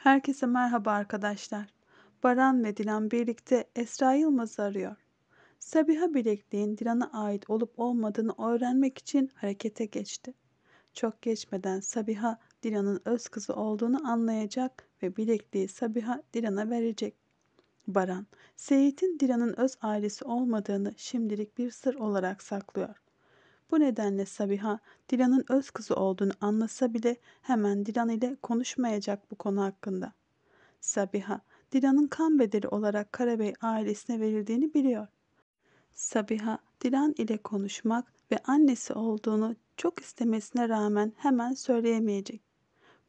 Herkese merhaba arkadaşlar. Baran ve Dilan birlikte Esra Yılmaz'ı arıyor. Sabiha bilekliğin Dilan'a ait olup olmadığını öğrenmek için harekete geçti. Çok geçmeden Sabiha Dilan'ın öz kızı olduğunu anlayacak ve bilekliği Sabiha Dilan'a verecek. Baran, Seyit'in Dilan'ın öz ailesi olmadığını şimdilik bir sır olarak saklıyor. Bu nedenle Sabiha, Dilan'ın öz kızı olduğunu anlasa bile hemen Dilan ile konuşmayacak bu konu hakkında. Sabiha, Dilan'ın kan bedeli olarak Karabey ailesine verildiğini biliyor. Sabiha, Dilan ile konuşmak ve annesi olduğunu çok istemesine rağmen hemen söyleyemeyecek.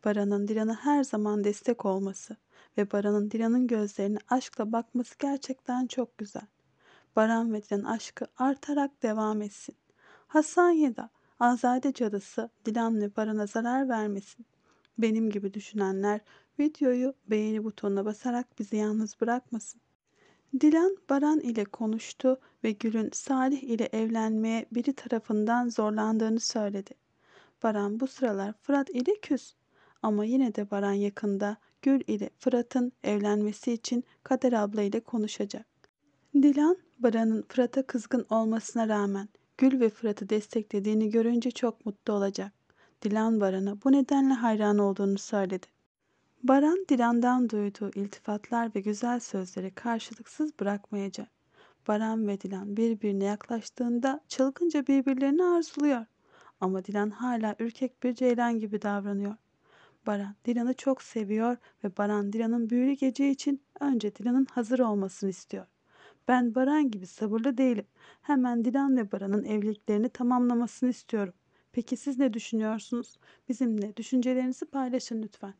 Baran'ın Dilan'a her zaman destek olması ve Baran'ın Dilan'ın gözlerine aşkla bakması gerçekten çok güzel. Baran ve Dilan aşkı artarak devam etsin. Hasanya'da Azade cadısı Dilan'la Baran'a zarar vermesin. Benim gibi düşünenler videoyu beğeni butonuna basarak bizi yalnız bırakmasın. Dilan Baran ile konuştu ve Gül'ün Salih ile evlenmeye biri tarafından zorlandığını söyledi. Baran bu sıralar Fırat ile küs ama yine de Baran yakında Gül ile Fırat'ın evlenmesi için Kader abla ile konuşacak. Dilan, Baran'ın Fırat'a kızgın olmasına rağmen Gül ve Fırat'ı desteklediğini görünce çok mutlu olacak. Dilan Baran'a bu nedenle hayran olduğunu söyledi. Baran Dilan'dan duyduğu iltifatlar ve güzel sözleri karşılıksız bırakmayacak. Baran ve Dilan birbirine yaklaştığında çılgınca birbirlerini arzuluyor. Ama Dilan hala ürkek bir ceylan gibi davranıyor. Baran Dilan'ı çok seviyor ve Baran Dilan'ın büyülü gece için önce Dilan'ın hazır olmasını istiyor. Ben Baran gibi sabırlı değilim. Hemen Dilan ve Baran'ın evliliklerini tamamlamasını istiyorum. Peki siz ne düşünüyorsunuz? Bizimle düşüncelerinizi paylaşın lütfen.